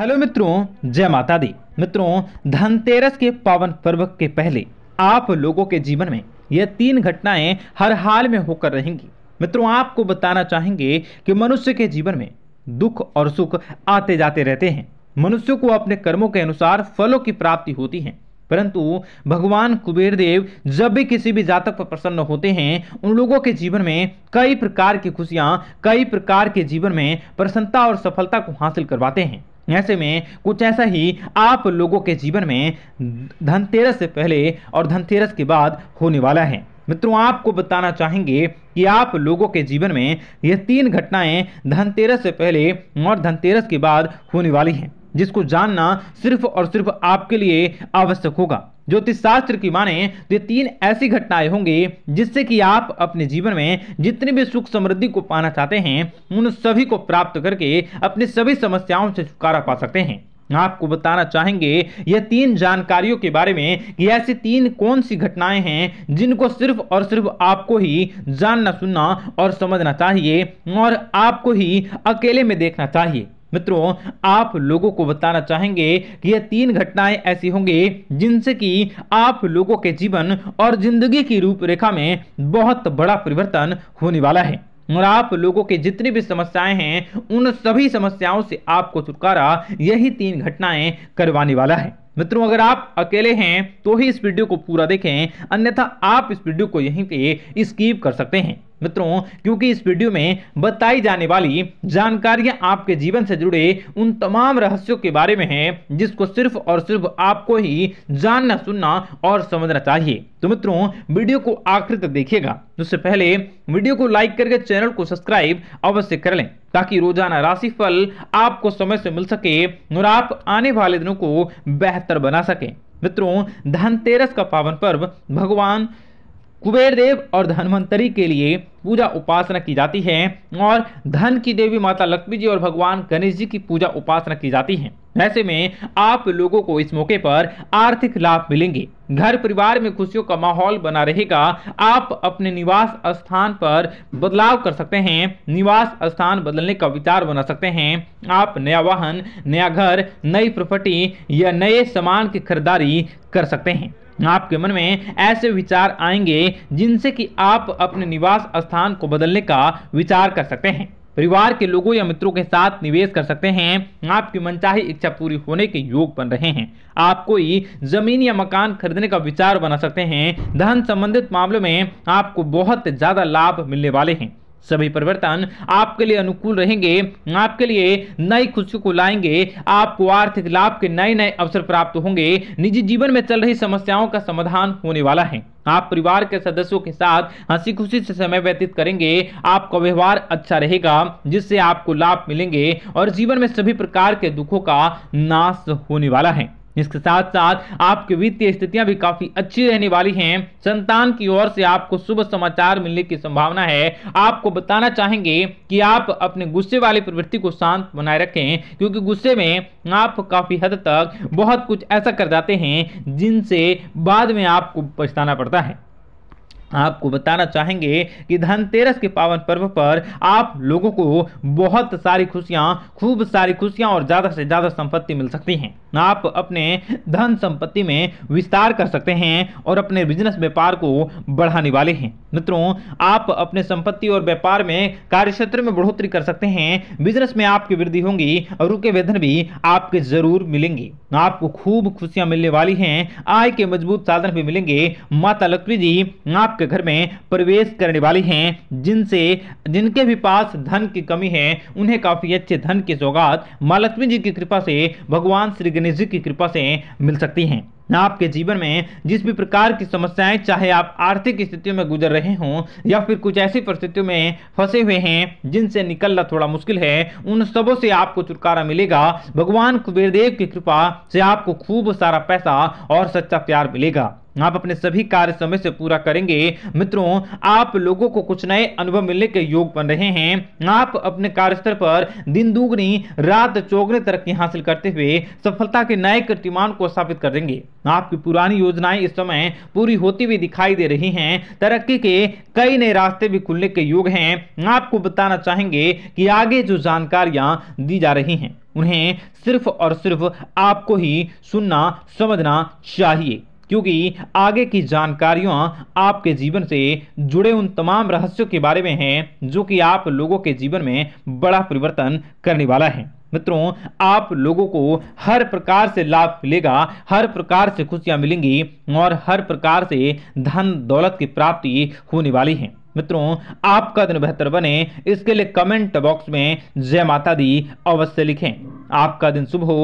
hello मित्रों जय माता दी मित्रों धनतेरस के पावन पर्व के पहले आप लोगों के जीवन में यह तीन घटनाएं हर हाल में होकर रहेंगी मित्रों आपको बताना चाहेंगे कि मनुष्य के जीवन में दुख और सुख आते जाते रहते हैं मनुष्य को अपने कर्मों के अनुसार फलों की प्राप्ति होती है परंतु भगवान कुबेर देव जब भी किसी भी जातक पर प्रसन्न होते हैं उन लोगों के जीवन में कई प्रकार की खुशियां कई प्रकार के जीवन में प्रसन्नता और सफलता को हासिल करवाते हैं ऐसे में कुछ ऐसा ही आप लोगों के जीवन में धनतेरस से पहले और धनतेरस के बाद होने वाला है मित्रों आपको बताना चाहेंगे कि आप लोगों के जीवन में ये तीन घटनाएं धनतेरस से पहले और धनतेरस के बाद होने वाली हैं जिसको जानना सिर्फ और सिर्फ आपके लिए आवश्यक होगा ज्योतिष शास्त्र की माने तो तीन ऐसी घटनाएं होंगी जिससे कि आप अपने जीवन में जितनी भी सुख समृद्धि को पाना चाहते हैं उन सभी को प्राप्त करके अपनी सभी समस्याओं से छुटकारा पा सकते हैं आपको बताना चाहेंगे यह तीन जानकारियों के बारे में कि ऐसी तीन कौन सी घटनाएं हैं जिनको सिर्फ और सिर्फ आपको ही जानना सुनना और समझना चाहिए और आपको ही अकेले में देखना चाहिए मित्रों आप लोगों को बताना चाहेंगे कि यह तीन घटनाएं ऐसी होंगी जिनसे कि आप लोगों के जीवन और जिंदगी की रूपरेखा में बहुत बड़ा परिवर्तन होने वाला है और आप लोगों के जितनी भी समस्याएं हैं उन सभी समस्याओं से आपको छुटकारा यही तीन घटनाएं करवाने वाला है मित्रों अगर आप अकेले हैं तो ही इस वीडियो को पूरा देखें अन्यथा आप इस वीडियो को यहीं पे स्कीप कर सकते हैं मित्रों क्योंकि इस वीडियो में बताई जाने वाली जानकारियां आपके जीवन से जुड़े उन तमाम रहस्यों के बारे में हैं जिसको सिर्फ और सिर्फ आपको ही जानना सुनना और समझना चाहिए तो मित्रों वीडियो को आखिर तक देखिएगा उससे पहले वीडियो को लाइक करके चैनल को सब्सक्राइब अवश्य कर लें ताकि रोजाना राशि फल आपको समय से मिल सके और आप आने वाले दिनों को बेहतर बना सकें मित्रों धनतेरस का पावन पर्व भगवान कुबेर देव और धनवंतरी के लिए पूजा उपासना की जाती है और धन की देवी माता लक्ष्मी जी और भगवान गणेश जी की पूजा उपासना की जाती है ऐसे में आप लोगों को इस मौके पर आर्थिक लाभ मिलेंगे घर परिवार में खुशियों का माहौल बना रहेगा आप अपने निवास स्थान पर बदलाव कर सकते हैं निवास स्थान बदलने का विचार बना सकते हैं आप नया वाहन नया घर नई प्रॉपर्टी या नए सामान की खरीदारी कर सकते हैं आपके मन में ऐसे विचार आएंगे जिनसे कि आप अपने निवास स्थान को बदलने का विचार कर सकते हैं परिवार के लोगों या मित्रों के साथ निवेश कर सकते हैं आपकी मनचाही इच्छा पूरी होने के योग बन रहे हैं आप कोई जमीन या मकान खरीदने का विचार बना सकते हैं धन संबंधित मामलों में आपको बहुत ज़्यादा लाभ मिलने वाले हैं सभी परिवर्तन आपके लिए अनुकूल रहेंगे आपके लिए नई खुशी को लाएंगे आपको आर्थिक लाभ के नए नए अवसर प्राप्त होंगे निजी जीवन में चल रही समस्याओं का समाधान होने वाला है आप परिवार के सदस्यों के साथ हंसी खुशी से समय व्यतीत करेंगे आपका व्यवहार अच्छा रहेगा जिससे आपको लाभ मिलेंगे और जीवन में सभी प्रकार के दुखों का नाश होने वाला है इसके साथ साथ आपकी वित्तीय स्थितियां भी काफी अच्छी रहने वाली हैं संतान की ओर से आपको शुभ समाचार मिलने की संभावना है आपको बताना चाहेंगे कि आप अपने गुस्से वाली प्रवृत्ति को शांत बनाए रखें क्योंकि गुस्से में आप काफी हद तक बहुत कुछ ऐसा कर जाते हैं जिनसे बाद में आपको पछताना पड़ता है आपको बताना चाहेंगे कि धनतेरस के पावन पर्व पर आप लोगों को बहुत सारी खुशियाँ खूब सारी खुशियाँ और ज़्यादा से ज़्यादा संपत्ति मिल सकती हैं आप अपने धन संपत्ति में विस्तार कर सकते हैं और अपने बिजनेस व्यापार को बढ़ाने वाले हैं मित्रों आप अपने संपत्ति और व्यापार में कार्य क्षेत्र में बढ़ोतरी कर सकते हैं बिजनेस में आपकी वृद्धि होगी और रुके वेतन भी आपके जरूर मिलेंगे आपको खूब खुशियां मिलने वाली हैं आय के मजबूत साधन भी मिलेंगे माता लक्ष्मी जी आपके घर में प्रवेश करने वाली हैं जिनसे जिनके भी पास धन की कमी है उन्हें काफी अच्छे धन की सौगात माँ लक्ष्मी जी की कृपा से भगवान श्री गणेश जी की कृपा से मिल सकती हैं आपके जीवन में जिस भी प्रकार की समस्याएं चाहे आप आर्थिक स्थितियों में गुजर रहे हों या फिर कुछ ऐसी परिस्थितियों में फंसे हुए हैं जिनसे निकलना थोड़ा मुश्किल है उन सबों से आपको छुटकारा मिलेगा भगवान कुबेरदेव की कृपा से आपको खूब सारा पैसा और सच्चा प्यार मिलेगा आप अपने सभी कार्य समय से पूरा करेंगे मित्रों आप लोगों को कुछ नए अनुभव मिलने के योग बन रहे हैं आप अपने कार्यस्थल पर दिन दुगनी रात चौगने तरक्की हासिल करते हुए सफलता के नए कीर्तिमान को स्थापित कर देंगे आपकी पुरानी योजनाएं इस समय पूरी होती हुई दिखाई दे रही हैं तरक्की के कई नए रास्ते भी खुलने के योग हैं आपको बताना चाहेंगे कि आगे जो जानकारियां दी जा रही हैं उन्हें सिर्फ और सिर्फ आपको ही सुनना समझना चाहिए क्योंकि आगे की जानकारियां आपके जीवन से जुड़े उन तमाम रहस्यों के बारे में हैं जो कि आप लोगों के जीवन में बड़ा परिवर्तन करने वाला है मित्रों आप लोगों को हर प्रकार से लाभ मिलेगा हर प्रकार से खुशियां मिलेंगी और हर प्रकार से धन दौलत की प्राप्ति होने वाली है मित्रों आपका दिन बेहतर बने इसके लिए कमेंट बॉक्स में जय माता दी अवश्य लिखें आपका दिन शुभ हो